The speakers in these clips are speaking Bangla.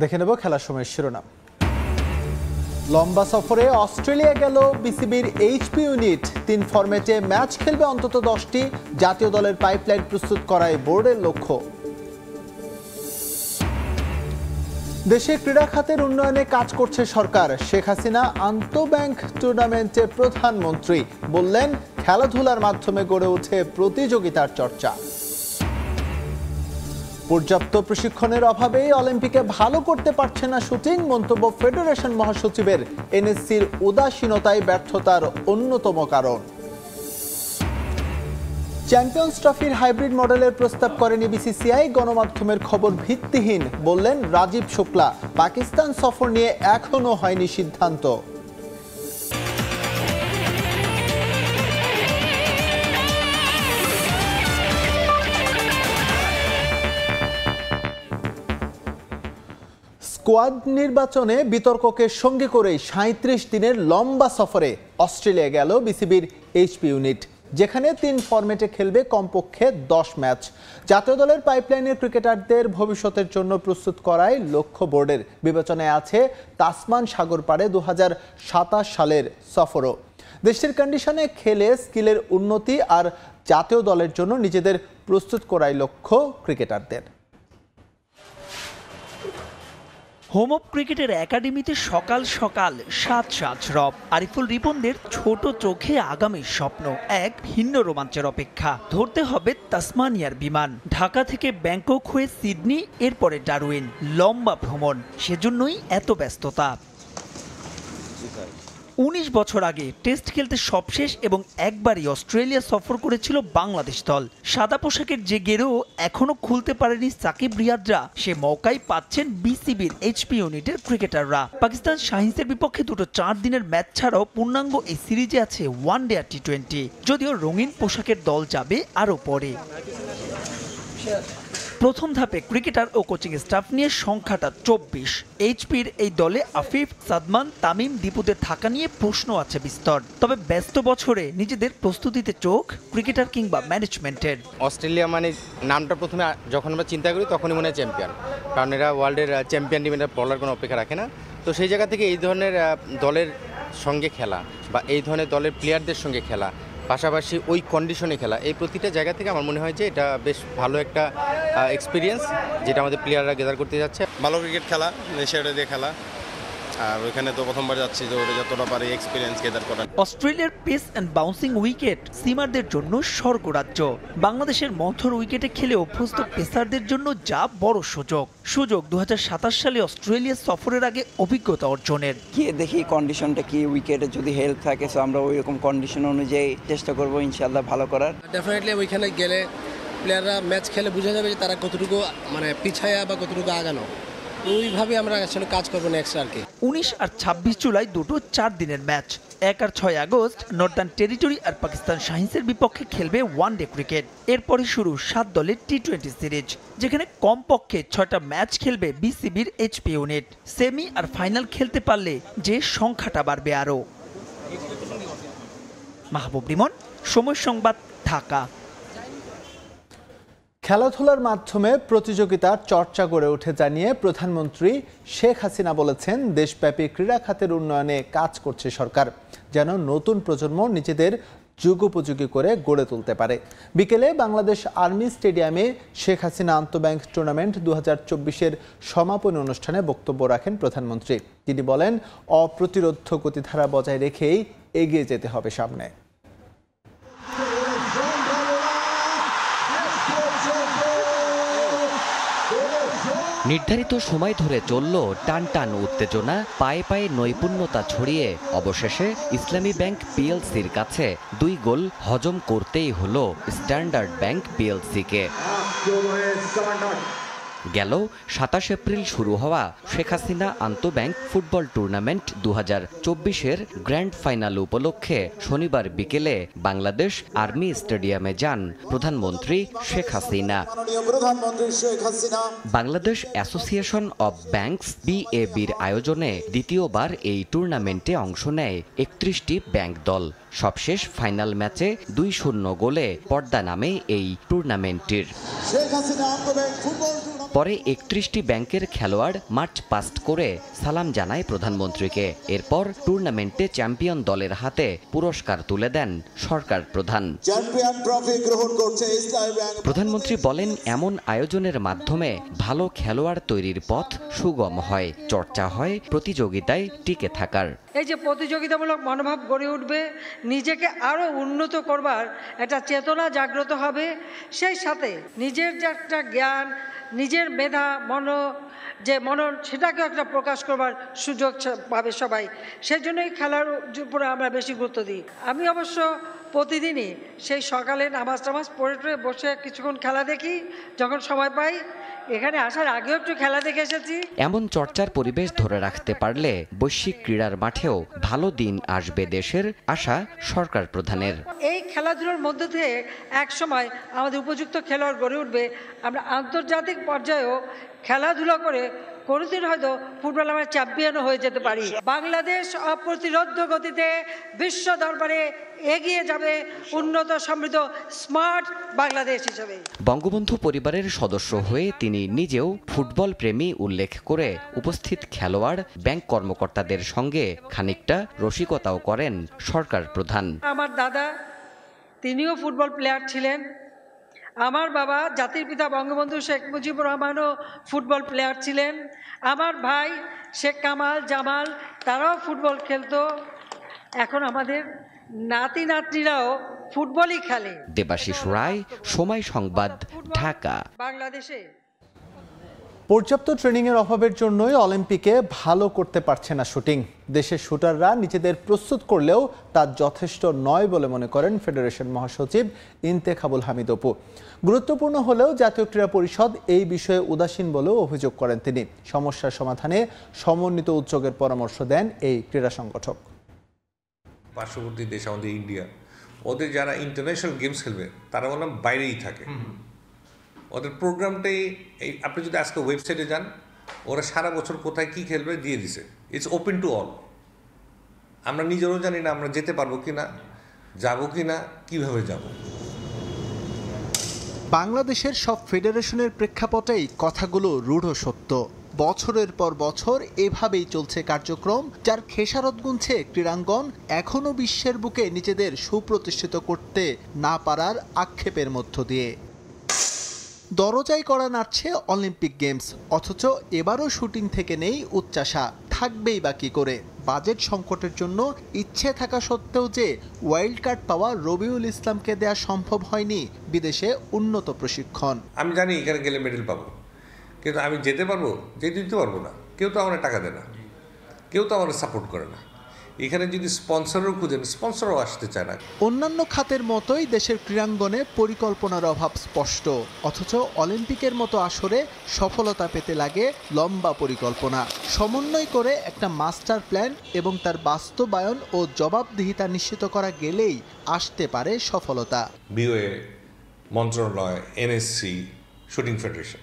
দেখে নেব খেলার সময়ের শিরোনাম লম্বা সফরে অস্ট্রেলিয়া গেল বিসিবির এইচপি ইউনিট তিন ফরম্যাটে ম্যাচ খেলবে অন্তত দশটি জাতীয় দলের পাইপলাইন প্রস্তুত করায় বোর্ডের লক্ষ্য দেশে ক্রীড়া খাতের উন্নয়নে কাজ করছে সরকার শেখ হাসিনা আন্তঃব্যাংক টুর্নামেন্টে প্রধানমন্ত্রী বললেন খেলাধুলার মাধ্যমে গড়ে ওঠে প্রতিযোগিতার চর্চা পর্যাপ্ত প্রশিক্ষণের অভাবে অলিম্পিকে ভালো করতে পারছে না শুটিং মন্তব্য ফেডারেশন মহাসচিবের এনএসসির উদাসীনতায় ব্যর্থতার অন্যতম কারণ চ্যাম্পিয়ন্স ট্রফির হাইব্রিড মডেলের প্রস্তাব করেনি বিসিসিআই গণমাধ্যমের খবর ভিত্তিহীন বললেন রাজীব শুক্লা পাকিস্তান সফর নিয়ে এখনও হয়নি সিদ্ধান্ত স্কোয়াড নির্বাচনে বিতর্ককে সঙ্গে করে সাঁত্রিশ দিনের লম্বা সফরে অস্ট্রেলিয়া গেল বিসিবির এইচপি ইউনিট যেখানে তিন ফর্মেটে খেলবে কমপক্ষে দশ ম্যাচ জাতীয় দলের পাইপলাইনের ক্রিকেটারদের ভবিষ্যতের জন্য প্রস্তুত করায় লক্ষ্য বোর্ডের বিবেচনায় আছে তাসমান সাগর পাড়ে দু সালের সফরও দেশটির কন্ডিশনে খেলে স্কিলের উন্নতি আর জাতীয় দলের জন্য নিজেদের প্রস্তুত করায় লক্ষ্য ক্রিকেটারদের হোম অফ ক্রিকেটের একাডেমিতে সকাল সকাল সাত সাত রব আরিফুল রিপনদের ছোট চোখে আগামীর স্বপ্ন এক ভিন্ন রোমাঞ্চের অপেক্ষা ধরতে হবে তাসমানিয়ার বিমান ঢাকা থেকে ব্যাংকক হয়ে সিডনি এরপরে ডারুইন লম্বা ভ্রমণ সেজন্যই এত ব্যস্ততা উনিশ বছর আগে টেস্ট খেলতে সবশেষ এবং একবারই অস্ট্রেলিয়া সফর করেছিল বাংলাদেশ দল সাদা পোশাকের যে গেরো এখনও খুলতে পারেনি সাকিব রিয়াদরা সে মৌকাই পাচ্ছেন বিসিবির এইচপি ইউনিটের ক্রিকেটাররা পাকিস্তান শাহিন্সের বিপক্ষে দুটো চার দিনের ম্যাচ ছাড়াও পূর্ণাঙ্গ এই সিরিজে আছে ওয়ান ডে আর টি টোয়েন্টি যদিও রঙিন পোশাকের দল যাবে আরও পরে প্রথম ধাপে ক্রিকেটার ও কোচিং স্টাফ নিয়ে সংখ্যাটা চব্বিশ এইচপির এই দলে আফিফ সাদমান তামিম দীপুদের থাকা নিয়ে প্রশ্ন আছে বিস্তর তবে ব্যস্ত বছরে নিজেদের প্রস্তুতিতে চোখ ক্রিকেটার কিংবা ম্যানেজমেন্টের অস্ট্রেলিয়া মানে নামটা প্রথমে যখন আমরা চিন্তা করি তখনই মনে হয় চ্যাম্পিয়ন কারণ এরা ওয়ার্ল্ডের চ্যাম্পিয়ন টিম এটা বলার কোনো অপেক্ষা রাখে না তো সেই জায়গা থেকে এই ধরনের দলের সঙ্গে খেলা বা এই ধরনের দলের প্লেয়ারদের সঙ্গে খেলা পাশাপাশি ওই কন্ডিশনে খেলা এই প্রতিটা জায়গা থেকে আমার মনে হয় যে এটা বেশ ভালো একটা এক্সপিরিয়েন্স যেটা আমাদের প্লেয়াররা গেদার করতে যাচ্ছে ভালো ক্রিকেট খেলা নেশা দিয়ে খেলা আর ওইখানে তো প্রথমবার যাচ্ছি যতটা পারি এক্সপিরিয়েন্স গেদার করা অস্ট্রেলিয়ার পেস অ্যান্ড বাউন্সিং উইকেট সিমারদের জন্য স্বর্গরাজ্য বাংলাদেশের মন্থর উইকেটে খেলে অভ্যস্ত পেসারদের জন্য যা বড় সুযোগ সুযোগ দু সালে অস্ট্রেলিয়া সফরের আগে অভিজ্ঞতা অর্জনের গিয়ে দেখি কন্ডিশনটা কি উইকেটে যদি হেল্প থাকে সো আমরা ওই রকম কন্ডিশন অনুযায়ী চেষ্টা করবো ইনশাল্লাহ ভালো করার ডেফিনেটলি ওইখানে গেলে প্লেয়াররা ম্যাচ খেলে বোঝা যাবে যে তারা কতটুকু মানে পিছায়া বা কতটুকু আগানো ওইভাবে আমরা আসলে কাজ করবো নেক্সট আর কি উনিশ আর ছাব্বিশ জুলাই দুটো চার দিনের ম্যাচ এক আর ছয় আগস্ট নর্দার্ন টেরিটরি আর পাকিস্তান শাহিন্সের বিপক্ষে খেলবে ওয়ান ডে ক্রিকেট এরপরে শুরু সাত দলের টি টোয়েন্টি সিরিজ যেখানে কমপক্ষে ছয়টা ম্যাচ খেলবে বিসিবির এইচপি ইউনিট সেমি আর ফাইনাল খেলতে পারলে যে সংখ্যাটা বাড়বে আরও মাহবুব রিমন সময় সংবাদ ঢাকা খেলাধুলার মাধ্যমে প্রতিযোগিতার চর্চা গড়ে ওঠে জানিয়ে প্রধানমন্ত্রী শেখ হাসিনা বলেছেন দেশব্যাপী ক্রীড়া খাতের উন্নয়নে কাজ করছে সরকার যেন নতুন প্রজন্ম নিজেদের যুগোপযোগী করে গড়ে তুলতে পারে বিকেলে বাংলাদেশ আর্মি স্টেডিয়ামে শেখ হাসিনা আন্তঃব্যাংক টুর্নামেন্ট দু হাজার চব্বিশের সমাপনী অনুষ্ঠানে বক্তব্য রাখেন প্রধানমন্ত্রী তিনি বলেন অপ্রতিরোধ গতিধারা বজায় রেখেই এগিয়ে যেতে হবে সামনে নির্ধারিত সময় ধরে চলল টান টান উত্তেজনা পায়ে পায়ে নৈপুণ্যতা ছড়িয়ে অবশেষে ইসলামী ব্যাংক পিএলসির কাছে দুই গোল হজম করতেই হল স্ট্যান্ডার্ড ব্যাংক পিএলসিকে গেল সাতাশ এপ্রিল শুরু হওয়া শেখ হাসিনা আন্তঃব্যাংক ফুটবল টুর্নামেন্ট দু হাজার চব্বিশের গ্র্যান্ড ফাইনাল উপলক্ষে শনিবার বিকেলে বাংলাদেশ আর্মি স্টেডিয়ামে যান প্রধানমন্ত্রী Sheikh Hasina Bangladesh Association of Banks বিএবির আয়োজনে দ্বিতীয়বার এই টুর্নামেন্টে অংশ নেয় একত্রিশটি ব্যাংক দল সবশেষ ফাইনাল ম্যাচে দুই শূন্য গোলে পর্দা নামে এই টুর্নামেন্টটির পরে একত্রিশটি ব্যাংকের খেলোয়াড় মার্চ পাস্ট করে সালাম জানায় প্রধানমন্ত্রীকে এরপর টুর্নামেন্টে চ্যাম্পিয়ন দলের হাতে পুরস্কার তুলে দেন সরকার প্রধান প্রধানমন্ত্রী বলেন এমন আয়োজনের মাধ্যমে ভালো খেলোয়াড় তৈরির পথ সুগম হয় চর্চা হয় প্রতিযোগিতায় টিকে থাকার এই যে প্রতিযোগিতামূলক মনোভাব গড়ে উঠবে নিজেকে আরও উন্নত করবার একটা চেতনা জাগ্রত হবে সেই সাথে নিজের যে একটা জ্ঞান নিজের মেধা মন যে মনন সেটাকেও একটা প্রকাশ করবার সুযোগ পাবে সবাই সেই জন্যই খেলার উপরে আমরা বেশি গুরুত্ব দিই আমি অবশ্য প্রতিদিনই সেই সকালে নামাজ টামাজ পড়ে টড়ে বসে কিছুক্ষণ খেলা দেখি যখন সময় পাই এখানে আসার আগেও একটু খেলা দেখে এসেছি এমন চর্চার পরিবেশ ধরে রাখতে পারলে বৈশ্বিক ক্রীড়ার মাঠেও ভালো দিন আসবে দেশের আশা সরকার প্রধানের এই খেলাধুলোর দিয়ে থেকে সময় আমাদের উপযুক্ত খেলোয়াড় গড়ে উঠবে আমরা আন্তর্জাতিক পর্যায়েও খেলাধুলা করে কোনোদিন হয়তো ফুটবল আমরা চ্যাম্পিয়নও হয়ে যেতে পারি বাংলাদেশ অপ্রতিরোধ গতিতে বিশ্ব দরবারে এগিয়ে যাবে উন্নত সমৃদ্ধ স্মার্ট বাংলাদেশ হিসেবে বঙ্গবন্ধু পরিবারের সদস্য হয়ে তিনি নিজেও ফুটবল প্রেমী উল্লেখ করে উপস্থিত খেলোয়াড় ব্যাংক কর্মকর্তাদের সঙ্গে খানিকটা রসিকতাও করেন সরকার প্রধান আমার দাদা তিনিও ফুটবল প্লেয়ার ছিলেন আমার বাবা জাতির পিতা বঙ্গবন্ধু শেখ মুজিবুর রহমানও ফুটবল প্লেয়ার ছিলেন আমার ভাই শেখ কামাল জামাল তারাও ফুটবল খেলতো এখন আমাদের নাতি নাতনিরাও ফুটবলই খেলে দেবাশিস রায় সময় সংবাদ ঢাকা বাংলাদেশে পর্যাপ্ত ট্রেনিংয়ের অভাবের জন্যই অলিম্পিকে ভালো করতে পারছে না শুটিং দেশের শুটাররা নিজেদের প্রস্তুত করলেও তা যথেষ্ট নয় বলে মনে করেন ফেডারেশন মহাসচিব ইনতেখাবুল হামিদ অপু গুরুত্বপূর্ণ হলেও জাতীয় ক্রীড়া পরিষদ এই বিষয়ে উদাসীন বলেও অভিযোগ করেন তিনি সমস্যার সমাধানে সমন্বিত উদ্যোগের পরামর্শ দেন এই ক্রীড়া সংগঠক পার্শ্ববর্তী দেশ আমাদের ইন্ডিয়া ওদের যারা ইন্টারন্যাশনাল গেমস খেলবে তারা বললাম বাইরেই থাকে ওদের প্রোগ্রামটাই এই আপনি যদি আজকে ওয়েবসাইটে যান ওরা সারা বছর কোথায় কি খেলবে দিয়ে দিছে ইটস ওপেন টু অল আমরা নিজেরও জানি না আমরা যেতে পারবো কি না যাবো কি না কীভাবে যাব বাংলাদেশের সব ফেডারেশনের প্রেক্ষাপটেই কথাগুলো রূঢ় সত্য বছরের পর বছর এভাবেই চলছে কার্যক্রম যার খেসারত গুনছে ক্রীড়াঙ্গন এখনও বিশ্বের বুকে নিজেদের সুপ্রতিষ্ঠিত করতে না পারার আক্ষেপের মধ্য দিয়ে দরজাই করা নাড়ছে অলিম্পিক গেমস অথচ এবারও শুটিং থেকে নেই উচ্চাসা থাকবেই বাকি করে বাজেট সংকটের জন্য ইচ্ছে থাকা সত্ত্বেও যে ওয়াইল্ড কার্ড পাওয়া রবিউল ইসলামকে দেয়া সম্ভব হয়নি বিদেশে উন্নত প্রশিক্ষণ আমি জানি এখানে গেলে মেডেল পাবো কিন্তু আমি যেতে পারবো যেতে দিতে পারবো না কেউ তো আমার টাকা দেয় না কেউ তো আমার সাপোর্ট করে না এখানে যদি স্পন্সরও খুঁজেন স্পন্সরও আসতে চায় না অন্যান্য খাতের মতোই দেশের ক্রীড়াঙ্গনে পরিকল্পনার অভাব স্পষ্ট অথচ অলিম্পিকের মতো আসরে সফলতা পেতে লাগে লম্বা পরিকল্পনা সমন্বয় করে একটা মাস্টার প্ল্যান এবং তার বাস্তবায়ন ও জবাবদিহিতা নিশ্চিত করা গেলেই আসতে পারে সফলতা বিওএ মন্ত্রণালয় এনএসসি শুটিং ফেডারেশন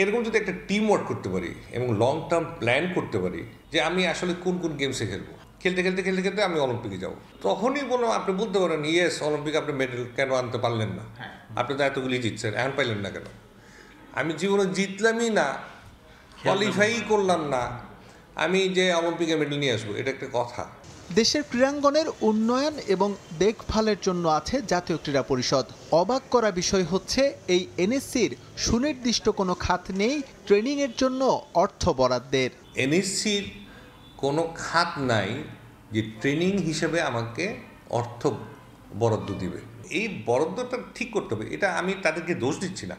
এরকম যদি একটা টিম ওয়ার্ক করতে পারি এবং লং টার্ম প্ল্যান করতে পারি যে আমি আসলে কোন কোন গেমসে খেলবো খেলতে খেলতে খেলতে খেলতে আমি অলিম্পিকে যাবো তখনই বললাম আপনি বলতে পারেন ইয়েস অলিম্পিকে আপনি মেডেল কেন আনতে পারলেন না হ্যাঁ। আপনি তো এতগুলি জিতছেন এখন পাইলেন না কেন আমি জীবনে জিতলামই না কোয়ালিফাই করলাম না আমি যে অলিম্পিকে মেডেল নিয়ে আসবো এটা একটা কথা দেশের ক্রীড়াঙ্গনের উন্নয়ন এবং দেখভালের জন্য আছে জাতীয় ক্রীড়া পরিষদ অবাক করা বিষয় হচ্ছে এই এনএসসির সুনির্দিষ্ট কোনো খাত নেই ট্রেনিংয়ের জন্য অর্থ বরাদ্দের এনএসসির কোনো খাত নাই যে ট্রেনিং হিসেবে আমাকে অর্থ বরাদ্দ দিবে এই বরাদ্দটা ঠিক করতে হবে এটা আমি তাদেরকে দোষ দিচ্ছি না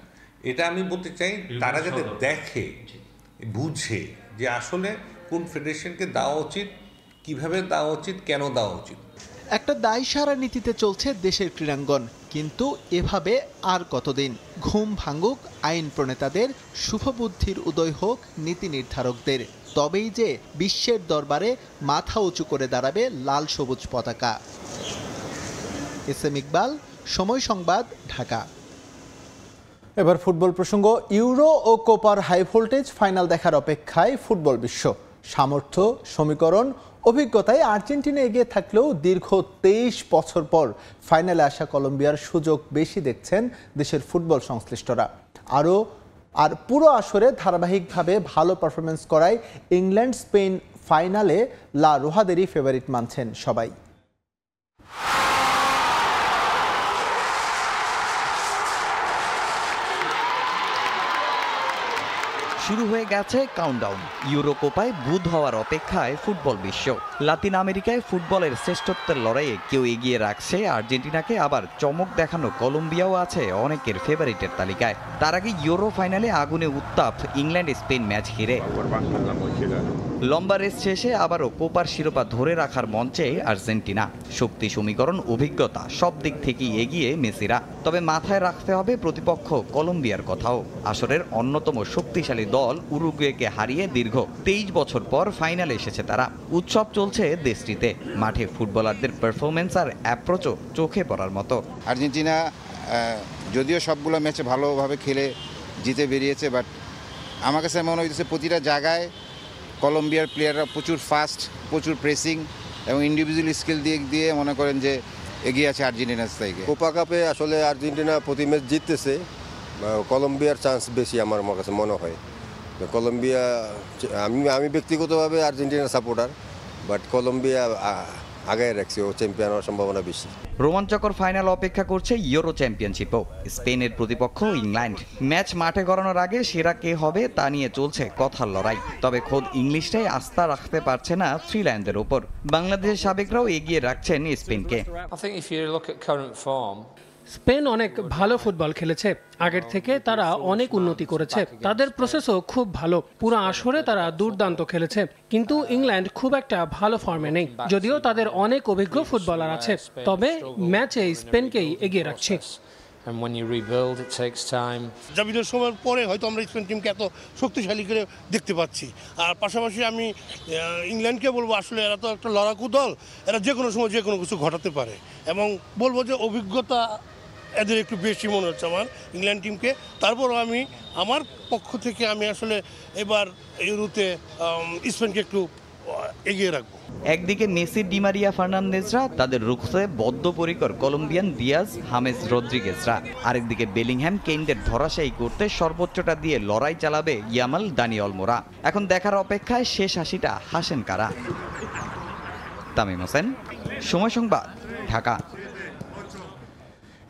এটা আমি বলতে চাই তারা যাতে দেখে বুঝে যে আসলে কোন ফেডারেশনকে দেওয়া উচিত কিভাবে দেওয়া উচিত কেন দেওয়া উচিত একটা দায় সারা নীতিতে চলছে দেশের ক্রীড়াঙ্গন কিন্তু এভাবে আর কতদিন ঘুম ভাঙুক আইন প্রণেতাদের শুভবুদ্ধির উদয় হোক নীতি নির্ধারকদের তবেই যে বিশ্বের দরবারে মাথা উঁচু করে দাঁড়াবে লাল সবুজ পতাকা এস এম ইকবাল সময় সংবাদ ঢাকা এবার ফুটবল প্রসঙ্গ ইউরো ও কোপার হাই ভোল্টেজ ফাইনাল দেখার অপেক্ষায় ফুটবল বিশ্ব সামর্থ্য সমীকরণ অভিজ্ঞতায় আর্জেন্টিনা এগিয়ে থাকলেও দীর্ঘ তেইশ বছর পর ফাইনালে আসা কলম্বিয়ার সুযোগ বেশি দেখছেন দেশের ফুটবল সংশ্লিষ্টরা আরও আর পুরো আসরে ধারাবাহিকভাবে ভালো পারফরমেন্স করায় ইংল্যান্ড স্পেন ফাইনালে লা রোহাদেরই ফেভারিট মানছেন সবাই শুরু হয়ে গেছে কাউন্টডাউন ইউরোকোপায় বুধ হওয়ার অপেক্ষায় ফুটবল বিশ্ব লাতিন আমেরিকায় ফুটবলের শ্রেষ্ঠত্বের লড়াইয়ে কেউ এগিয়ে রাখছে আর্জেন্টিনাকে আবার চমক দেখানো কলম্বিয়াও আছে অনেকের ফেভারিটের তালিকায় তার আগে ইউরো ফাইনালে আগুনে উত্তাপ ইংল্যান্ড স্পেন ম্যাচ ঘিরে লম্বা রেস শেষে আবারও কোপার শিরোপা ধরে রাখার মঞ্চে আর্জেন্টিনা শক্তি সমীকরণ অভিজ্ঞতা সব দিক থেকেই এগিয়ে মেসিরা তবে মাথায় রাখতে হবে প্রতিপক্ষ কলম্বিয়ার কথাও আসরের অন্যতম শক্তিশালী দল উরুগুয়েকে হারিয়ে দীর্ঘ তেইশ বছর পর ফাইনালে এসেছে তারা উৎসব চলছে দেশটিতে মাঠে ফুটবলারদের পারফরমেন্স আর অ্যাপ্রোচও চোখে পড়ার মতো আর্জেন্টিনা যদিও সবগুলো ম্যাচে ভালোভাবে খেলে জিতে বেরিয়েছে বাট আমার কাছে মনে হইতেছে প্রতিটা জায়গায় কলম্বিয়ার প্লেয়াররা প্রচুর ফাস্ট প্রচুর প্রেসিং এবং ইন্ডিভিজুয়াল স্কিল দিয়ে দিয়ে মনে করেন যে এগিয়ে আছে আর্জেন্টিনার থেকে কোপা কাপে আসলে আর্জেন্টিনা প্রতি ম্যাচ জিততেছে কলম্বিয়ার চান্স বেশি আমার কাছে মনে হয় কলম্বিয়া আমি আমি ব্যক্তিগতভাবে আর্জেন্টিনার সাপোর্টার বাট কলম্বিয়া আগে রাখছে ও চ্যাম্পিয়ন হওয়ার সম্ভাবনা বেশি রোমাঞ্চকর ফাইনাল অপেক্ষা করছে ইউরো চ্যাম্পিয়নশিপও স্পেনের প্রতিপক্ষ ইংল্যান্ড ম্যাচ মাঠে গড়ানোর আগে সেরা কে হবে তা নিয়ে চলছে কথার লড়াই তবে খোদ ইংলিশটাই আস্থা রাখতে পারছে না থ্রিল্যান্ডের ওপর বাংলাদেশের সাবেকরাও এগিয়ে রাখছেন স্পেনকে স্পেন অনেক ভালো ফুটবল খেলেছে আগের থেকে তারা অনেক উন্নতি করেছে তাদের প্রসেসও খুব ভালো পুরো আসরে তারা দুর্দান্ত খেলেছে কিন্তু ইংল্যান্ড খুব একটা ভালো ফর্মে নেই যদিও তাদের অনেক অভিজ্ঞ ফুটবলার আছে তবে ম্যাচে স্পেনকেই এগিয়ে রাখছে and when you rebuild it takes time জাভিদের সময়ের পরে হয়তো আমরা স্পেন টিমকে এত শক্তিশালী করে দেখতে পাচ্ছি আর পাশাপাশি আমি ইংল্যান্ডকে বলবো আসলে এরা তো একটা লড়াকু দল এরা যে কোনো সময় যে কোনো কিছু ঘটাতে পারে এবং বলবো যে অভিজ্ঞতা এদের একটু বেশি মনে হচ্ছে আমার ইংল্যান্ড টিমকে তারপরও আমি আমার পক্ষ থেকে আমি আসলে এবার ইউরোতে স্পেনকে একটু এগিয়ে রাখবো একদিকে মেসি ডিমারিয়া ফার্নান্দেজরা তাদের বদ্ধ বদ্ধপরিকর কলম্বিয়ান দিয়াজ হামেস রদ্রিগেজরা আরেকদিকে বেলিংহ্যাম কেন্দ্রের ধরাশায়ী করতে সর্বোচ্চটা দিয়ে লড়াই চালাবে ইয়ামাল দানি অলমোরা এখন দেখার অপেক্ষায় শেষ হাসিটা হাসেন কারা তামিম হোসেন সময় সংবাদ ঢাকা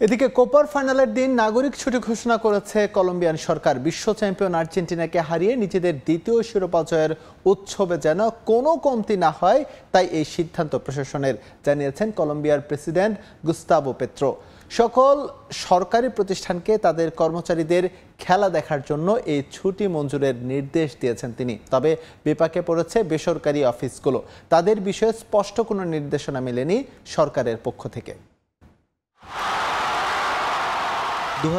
এদিকে কোপার ফাইনালের দিন নাগরিক ছুটি ঘোষণা করেছে কলম্বিয়ান সরকার বিশ্ব চ্যাম্পিয়ন আর্জেন্টিনাকে হারিয়ে নিজেদের দ্বিতীয় শিরোপা জয়ের উৎসবে যেন কোনো কমতি না হয় তাই এই সিদ্ধান্ত প্রশাসনের জানিয়েছেন কলম্বিয়ার প্রেসিডেন্ট গুস্তাবো পেত্রো সকল সরকারি প্রতিষ্ঠানকে তাদের কর্মচারীদের খেলা দেখার জন্য এই ছুটি মঞ্জুরের নির্দেশ দিয়েছেন তিনি তবে বিপাকে পড়েছে বেসরকারি অফিসগুলো তাদের বিষয়ে স্পষ্ট কোনো নির্দেশনা মেলেনি সরকারের পক্ষ থেকে দু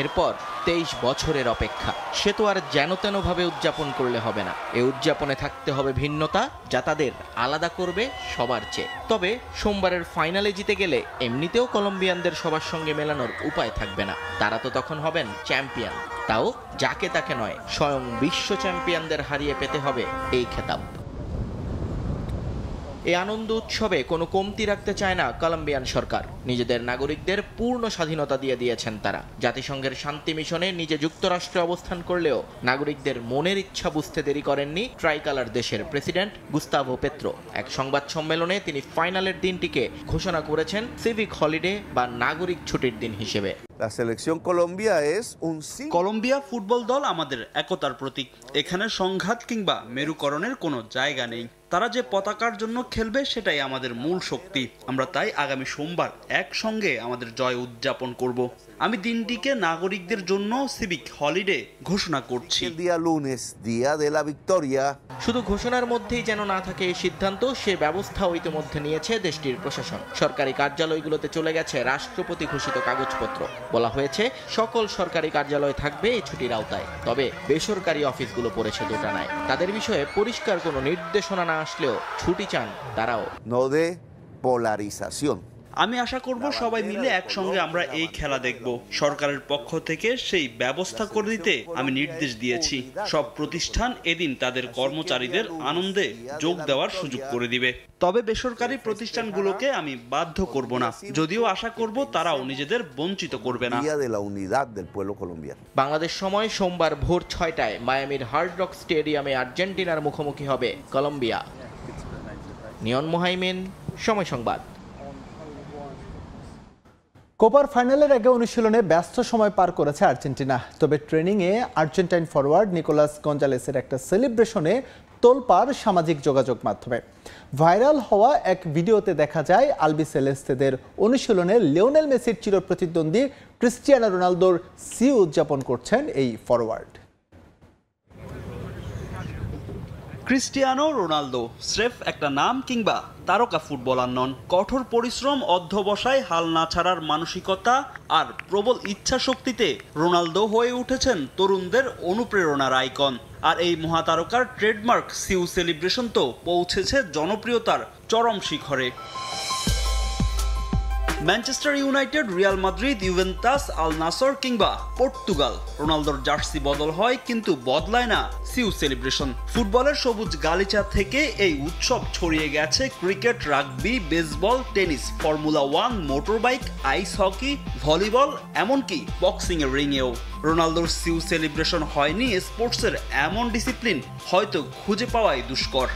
এরপর তেইশ বছরের অপেক্ষা সে তো আর যেন তেনভাবে উদযাপন করলে হবে না এ উদযাপনে থাকতে হবে ভিন্নতা যা তাদের আলাদা করবে সবার চেয়ে তবে সোমবারের ফাইনালে জিতে গেলে এমনিতেও কলম্বিয়ানদের সবার সঙ্গে মেলানোর উপায় থাকবে না তারা তো তখন হবেন চ্যাম্পিয়ন তাও যাকে তাকে নয় স্বয়ং বিশ্ব চ্যাম্পিয়নদের হারিয়ে পেতে হবে এই খেতাব এই আনন্দ উৎসবে কোনো কমতি রাখতে চায় না কলম্বিয়ান সরকার নিজেদের নাগরিকদের পূর্ণ স্বাধীনতা দিয়ে দিয়েছেন তারা জাতিসংঘের শান্তি মিশনে নিজে যুক্তরাষ্ট্রে অবস্থান করলেও নাগরিকদের মনের ইচ্ছা বুঝতে দেরি করেননি ট্রাইকালার দেশের প্রেসিডেন্ট গুস্তাভো পেত্রো এক সংবাদ সম্মেলনে তিনি ফাইনালের দিনটিকে ঘোষণা করেছেন সিভিক হলিডে বা নাগরিক ছুটির দিন হিসেবে কলম্বিয়া ফুটবল দল আমাদের একতার প্রতীক এখানে সংঘাত কিংবা মেরুকরণের কোনো জায়গা নেই তারা যে পতাকার জন্য খেলবে সেটাই আমাদের মূল শক্তি আমরা তাই আগামী সোমবার একসঙ্গে আমাদের জয় উদযাপন করব আমি দিনটিকে নাগরিকদের জন্য সিভিক হলিডে ঘোষণা করছি শুধু ঘোষণার মধ্যেই যেন না থাকে এই সিদ্ধান্ত সে ব্যবস্থাও ইতিমধ্যে নিয়েছে দেশটির প্রশাসন সরকারি কার্যালয়গুলোতে চলে গেছে রাষ্ট্রপতি ঘোষিত কাগজপত্র বলা হয়েছে সকল সরকারি কার্যালয় থাকবে এই ছুটির আওতায় তবে বেসরকারি অফিসগুলো পড়েছে দুটানায় তাদের বিষয়ে পরিষ্কার কোনো নির্দেশনা না No de polarización. আমি আশা করব সবাই মিলে একসঙ্গে আমরা এই খেলা দেখব সরকারের পক্ষ থেকে সেই ব্যবস্থা করে দিতে আমি নির্দেশ দিয়েছি সব প্রতিষ্ঠান এদিন তাদের কর্মচারীদের আনন্দে যোগ দেওয়ার সুযোগ করে দিবে তবে বেসরকারি প্রতিষ্ঠানগুলোকে আমি বাধ্য করব না যদিও আশা করব তারাও নিজেদের বঞ্চিত করবে না বাংলাদেশ সময় সোমবার ভোর ছয়টায় মায়ামির হার্ড রক স্টেডিয়ামে আর্জেন্টিনার মুখোমুখি হবে কলম্বিয়া নিয়ন মোহাইমিন সময় সংবাদ কোপার ফাইনালের আগে অনুশীলনে ব্যস্ত সময় পার করেছে আর্জেন্টিনা তবে ট্রেনিংয়ে আর্জেন্টাইন ফরওয়ার্ড নিকোলাস গঞ্জালেসের একটা সেলিব্রেশনে তোলপার সামাজিক যোগাযোগ মাধ্যমে ভাইরাল হওয়া এক ভিডিওতে দেখা যায় আলবি সেলেস্তেদের অনুশীলনে লিওনেল মেসির চিরপ্রতিদ্বন্দ্বী ক্রিস্টিয়ানো রোনালদোর সি উদযাপন করছেন এই ফরওয়ার্ড ক্রিস্টিয়ানো রোনালদো স্রেফ একটা নাম কিংবা তারকা ফুটবলার নন কঠোর পরিশ্রম অধ্যবসায় হাল না ছাড়ার মানসিকতা আর প্রবল ইচ্ছা শক্তিতে রোনালদো হয়ে উঠেছেন তরুণদের অনুপ্রেরণার আইকন আর এই মহাতারকার ট্রেডমার্ক সিউ সেলিব্রেশন তো পৌঁছেছে জনপ্রিয়তার চরম শিখরে Manchester United Real Madrid Juventus Al Nassr কিংবা পর্তুগাল রোনালদোর জার্সি বদল হয় কিন্তু বদলায় না সিউ সেলিব্রেশন ফুটবলের সবুজ গালিচা থেকে এই উৎসব ছড়িয়ে গেছে cricket rugby baseball tennis Formula One motorbike ice hockey volleyball এমনকি বক্সিং এর রিংয়েও রোনালদোর সিউ সেলিব্রেশন হয়নি স্পোর্টসের এমন ডিসিপ্লিন হয়তো খুঁজে পাওয়াই দুষ্কর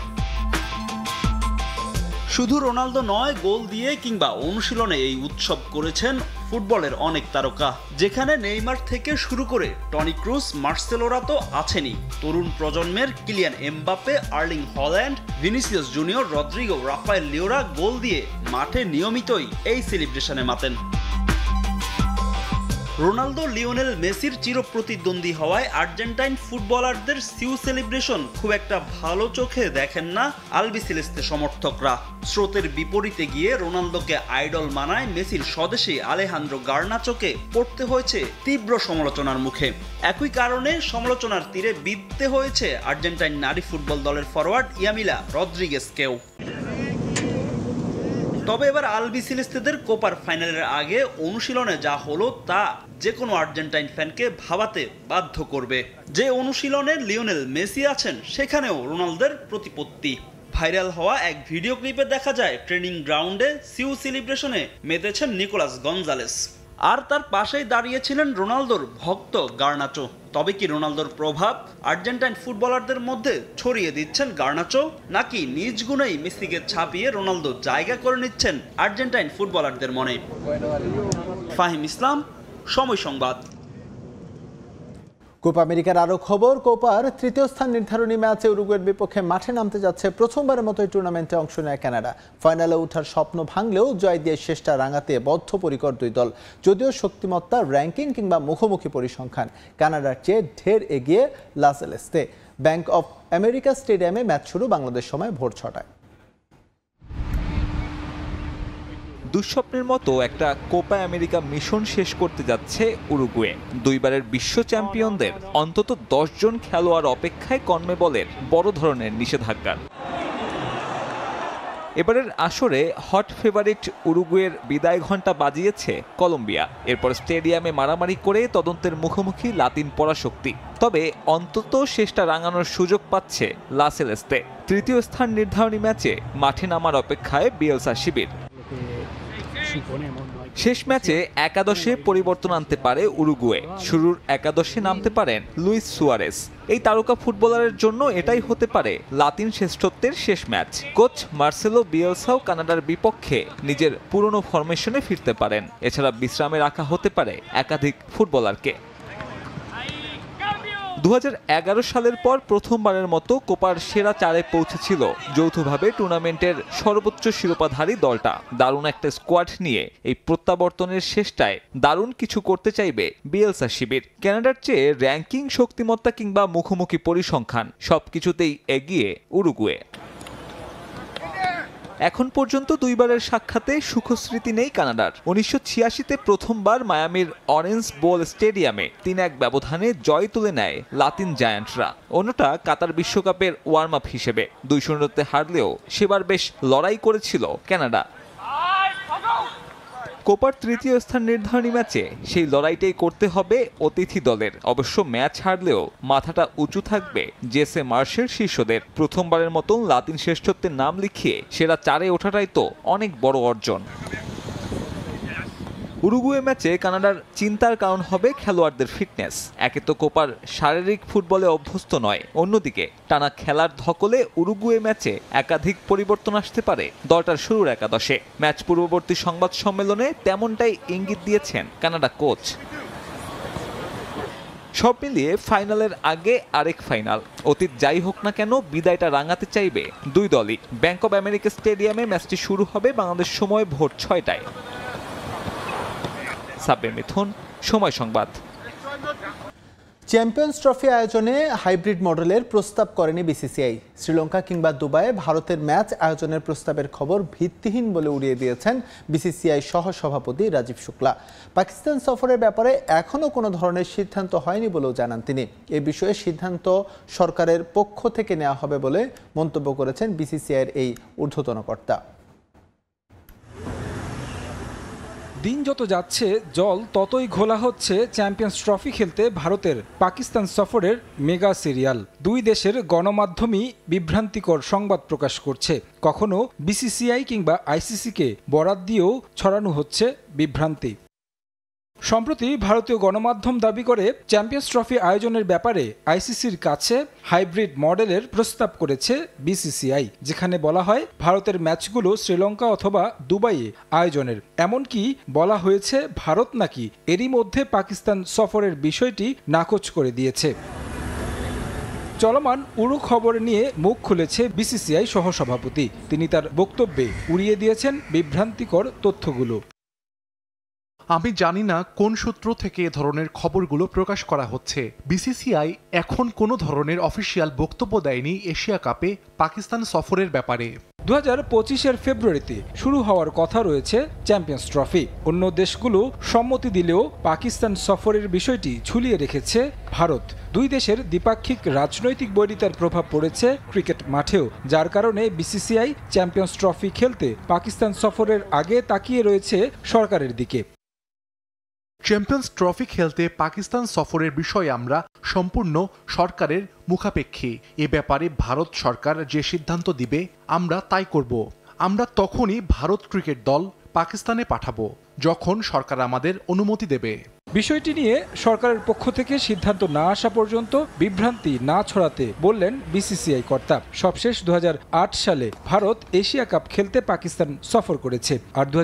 শুধু রোনালদো নয় গোল দিয়ে কিংবা অনুশীলনে এই উৎসব করেছেন ফুটবলের অনেক তারকা যেখানে নেইমার থেকে শুরু করে টনি ক্রুস মার্সেলোরা তো আছেনই তরুণ প্রজন্মের Kylian Mbappe Erling Haaland Vinicius Junior Rodrygo Raphael লিওরা গোল দিয়ে মাঠে নিয়মিতই এই সেলিব্রেশনে মাতেন রোনালদো লিওনেল মেসির চিরপ্রতিদ্বন্দ্বী হওয়ায় আর্জেন্টাইন ফুটবলারদের সিউ সেলিব্রেশন খুব একটা ভালো চোখে দেখেন না আলবি সিলেস্তে সমর্থকরা স্রোতের বিপরীতে গিয়ে রোনালদোকে আইডল মানায় মেসির স্বদেশী আলেহান্দ্রো গার্নাচোকে পড়তে হয়েছে তীব্র সমালোচনার মুখে একই কারণে সমালোচনার তীরে বিধতে হয়েছে আর্জেন্টাইন নারী ফুটবল দলের ফরওয়ার্ড ইয়ামিলা রদ্রিগেসকেও তবে এবার আলবি সিলিস্তেদের কোপার ফাইনালের আগে অনুশীলনে যা হলো তা যে কোনো আর্জেন্টাইন ফ্যানকে ভাবাতে বাধ্য করবে যে অনুশীলনে লিওনেল মেসি আছেন সেখানেও রোনালদের প্রতিপত্তি ভাইরাল হওয়া এক ভিডিও ক্লিপে দেখা যায় ট্রেনিং গ্রাউন্ডে সিউ সেলিব্রেশনে মেতেছেন নিকোলাস গঞ্জালেস আর তার পাশেই দাঁড়িয়েছিলেন রোনালদোর ভক্ত গার্নাচো তবে কি রোনালদোর প্রভাব আর্জেন্টাইন ফুটবলারদের মধ্যে ছড়িয়ে দিচ্ছেন গার্নাচো নাকি নিজ গুণেই মেসিকে ছাপিয়ে রোনালদো জায়গা করে নিচ্ছেন আর্জেন্টাইন ফুটবলারদের মনে ফাহিম ইসলাম সময় সংবাদ কোপা আমেরিকার আরও খবর কোপার তৃতীয় স্থান নির্ধারণী ম্যাচে উরুগুয়ের বিপক্ষে মাঠে নামতে যাচ্ছে প্রথমবারের মতো এই টুর্নামেন্টে অংশ নেয় কানাডা ফাইনালে উঠার স্বপ্ন ভাঙলেও জয় দিয়ে শেষটা রাঙাতে বদ্ধপরিকর দুই দল যদিও শক্তিমত্তা র্যাঙ্কিং কিংবা মুখোমুখি পরিসংখ্যান কানাডার চেয়ে ঢের এগিয়ে লাসেলেস্তে ব্যাংক অফ আমেরিকা স্টেডিয়ামে ম্যাচ শুরু বাংলাদেশ সময় ভোর ছটায় দুঃস্বপ্নের মতো একটা কোপা আমেরিকা মিশন শেষ করতে যাচ্ছে উরুগুয়ে দুইবারের বিশ্ব চ্যাম্পিয়নদের অন্তত দশজন খেলোয়াড় অপেক্ষায় কর্মেবলের বড় ধরনের নিষেধাজ্ঞার এবারের আসরে হট ফেভারিট উরুগুয়ের বিদায় ঘণ্টা বাজিয়েছে কলম্বিয়া এরপর স্টেডিয়ামে মারামারি করে তদন্তের মুখোমুখি লাতিন পরাশক্তি তবে অন্তত শেষটা রাঙানোর সুযোগ পাচ্ছে লাসেলেস্তে তৃতীয় স্থান নির্ধারণী ম্যাচে মাঠে নামার অপেক্ষায় বিএলসা শিবির শেষ ম্যাচে একাদশে পরিবর্তন আনতে পারে উরুগুয়ে শুরুর একাদশে নামতে পারেন লুইস সুয়ারেস এই তারকা ফুটবলারের জন্য এটাই হতে পারে লাতিন শ্রেষ্ঠত্বের শেষ ম্যাচ কোচ মার্সেলো বিয়েলসাও কানাডার বিপক্ষে নিজের পুরনো ফরমেশনে ফিরতে পারেন এছাড়া বিশ্রামে রাখা হতে পারে একাধিক ফুটবলারকে দু সালের পর প্রথমবারের মতো কোপার সেরা চারে পৌঁছেছিল যৌথভাবে টুর্নামেন্টের সর্বোচ্চ শিরোপাধারী দলটা দারুণ একটা স্কোয়াড নিয়ে এই প্রত্যাবর্তনের শেষটায় দারুণ কিছু করতে চাইবে বিএলসা শিবির ক্যানাডার চেয়ে র্যাঙ্কিং শক্তিমত্তা কিংবা মুখোমুখি পরিসংখ্যান সবকিছুতেই এগিয়ে উরুগুয়ে এখন পর্যন্ত দুইবারের সাক্ষাতে সুখস্মৃতি নেই কানাডার উনিশশো ছিয়াশিতে প্রথমবার মায়ামির অরেঞ্জ বোল স্টেডিয়ামে তিন এক ব্যবধানে জয় তুলে নেয় লাতিন জায়ান্টরা অন্যটা কাতার বিশ্বকাপের ওয়ার্ম আপ হিসেবে দুই শূন্যতে হারলেও সেবার বেশ লড়াই করেছিল কানাডা কোপার তৃতীয় স্থান নির্ধারণী ম্যাচে সেই লড়াইটাই করতে হবে অতিথি দলের অবশ্য ম্যাচ হারলেও মাথাটা উঁচু থাকবে জেসে মার্শের শীর্ষদের প্রথমবারের মতন লাতিন শ্রেষ্ঠত্বের নাম লিখিয়ে সেরা চারে ওঠাটাই তো অনেক বড় অর্জন উরুগুয়ে ম্যাচে কানাডার চিন্তার কারণ হবে খেলোয়াড়দের ফিটনেস একে তো কোপার শারীরিক ফুটবলে অভ্যস্ত নয় অন্যদিকে টানা খেলার ধকলে উরুগুয়ে ম্যাচে একাধিক পরিবর্তন আসতে পারে দলটার শুরুর একাদশে ম্যাচ পূর্ববর্তী সংবাদ সম্মেলনে তেমনটাই ইঙ্গিত দিয়েছেন কানাডা কোচ সব মিলিয়ে ফাইনালের আগে আরেক ফাইনাল অতীত যাই হোক না কেন বিদায়টা রাঙাতে চাইবে দুই দলই ব্যাংক অব আমেরিকা স্টেডিয়ামে ম্যাচটি শুরু হবে বাংলাদেশ সময় ভোর ছয়টায় সাব্বির মিথুন সময় সংবাদ চ্যাম্পিয়ন্স ট্রফি আয়োজনে হাইব্রিড মডেলের প্রস্তাব করেনি বিসিসিআই শ্রীলঙ্কা কিংবা দুবাইয়ে ভারতের ম্যাচ আয়োজনের প্রস্তাবের খবর ভিত্তিহীন বলে উড়িয়ে দিয়েছেন বিসিসিআই সহসভাপতি রাজীব শুক্লা পাকিস্তান সফরের ব্যাপারে এখনও কোনো ধরনের সিদ্ধান্ত হয়নি বলেও জানান তিনি এ বিষয়ে সিদ্ধান্ত সরকারের পক্ষ থেকে নেওয়া হবে বলে মন্তব্য করেছেন বিসিসিআইয়ের এই ঊর্ধ্বতন কর্তা দিন যত যাচ্ছে জল ততই ঘোলা হচ্ছে চ্যাম্পিয়ন্স ট্রফি খেলতে ভারতের পাকিস্তান সফরের মেগা সিরিয়াল দুই দেশের গণমাধ্যমই বিভ্রান্তিকর সংবাদ প্রকাশ করছে কখনো বিসিসিআই কিংবা আইসিসিকে বরাদ দিয়েও ছড়ানো হচ্ছে বিভ্রান্তি সম্প্রতি ভারতীয় গণমাধ্যম দাবি করে চ্যাম্পিয়ন্স ট্রফি আয়োজনের ব্যাপারে আইসিসির কাছে হাইব্রিড মডেলের প্রস্তাব করেছে বিসিসিআই যেখানে বলা হয় ভারতের ম্যাচগুলো শ্রীলঙ্কা অথবা দুবাইয়ে আয়োজনের এমনকি বলা হয়েছে ভারত নাকি এরই মধ্যে পাকিস্তান সফরের বিষয়টি নাকচ করে দিয়েছে চলমান উড়ু খবর নিয়ে মুখ খুলেছে বিসিসিআই সহসভাপতি তিনি তার বক্তব্যে উড়িয়ে দিয়েছেন বিভ্রান্তিকর তথ্যগুলো আমি জানি না কোন সূত্র থেকে এ ধরনের খবরগুলো প্রকাশ করা হচ্ছে বিসিসিআই এখন কোনো ধরনের অফিসিয়াল বক্তব্য দেয়নি এশিয়া কাপে পাকিস্তান সফরের ব্যাপারে দু হাজার পঁচিশের ফেব্রুয়ারিতে শুরু হওয়ার কথা রয়েছে চ্যাম্পিয়ন্স ট্রফি অন্য দেশগুলো সম্মতি দিলেও পাকিস্তান সফরের বিষয়টি ঝুলিয়ে রেখেছে ভারত দুই দেশের দ্বিপাক্ষিক রাজনৈতিক বৈরিতার প্রভাব পড়েছে ক্রিকেট মাঠেও যার কারণে বিসিসিআই চ্যাম্পিয়ন্স ট্রফি খেলতে পাকিস্তান সফরের আগে তাকিয়ে রয়েছে সরকারের দিকে চ্যাম্পিয়ন্স ট্রফি খেলতে পাকিস্তান সফরের বিষয়ে আমরা সম্পূর্ণ সরকারের মুখাপেক্ষী এ ব্যাপারে ভারত সরকার যে সিদ্ধান্ত দিবে আমরা তাই করব আমরা তখনই ভারত ক্রিকেট দল পাকিস্তানে পাঠাবো যখন সরকার আমাদের অনুমতি দেবে বিষয়টি নিয়ে সরকারের পক্ষ থেকে সিদ্ধান্ত না আসা পর্যন্ত বিভ্রান্তি না ছড়াতে বললেন বিসিসিআই কর্তা সবশেষ দু সালে ভারত এশিয়া কাপ খেলতে পাকিস্তান সফর করেছে আর দু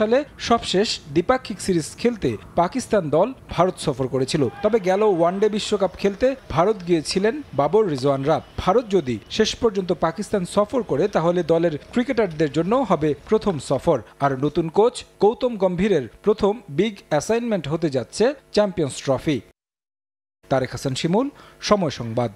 সালে সবশেষ দ্বিপাক্ষিক সিরিজ খেলতে পাকিস্তান দল ভারত সফর করেছিল তবে গেল ওয়ানডে বিশ্বকাপ খেলতে ভারত গিয়েছিলেন বাবর রিজওয়ানরা ভারত যদি শেষ পর্যন্ত পাকিস্তান সফর করে তাহলে দলের ক্রিকেটারদের জন্য হবে প্রথম সফর আর নতুন কোচ গৌতম গম্ভীরের প্রথম বিগ অ্যাসাইনমেন্ট হতে যাচ্ছে যাচ্ছে চ্যাম্পিয়ন্স ট্রফি তারেক হাসান শিমুল সময় সংবাদ